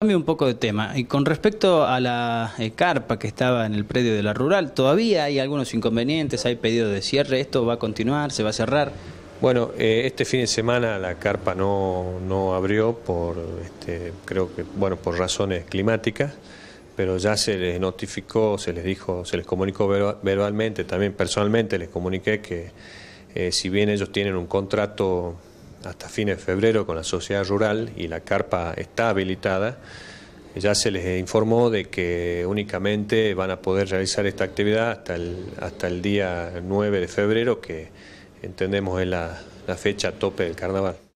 Cambio un poco de tema. Y con respecto a la eh, carpa que estaba en el predio de la rural, todavía hay algunos inconvenientes, hay pedido de cierre, esto va a continuar, se va a cerrar. Bueno, eh, este fin de semana la carpa no, no abrió por, este, creo que, bueno, por razones climáticas, pero ya se les notificó, se les dijo, se les comunicó verbalmente, también personalmente les comuniqué que eh, si bien ellos tienen un contrato hasta fines de febrero con la sociedad rural y la carpa está habilitada. Ya se les informó de que únicamente van a poder realizar esta actividad hasta el, hasta el día 9 de febrero, que entendemos es la fecha tope del carnaval.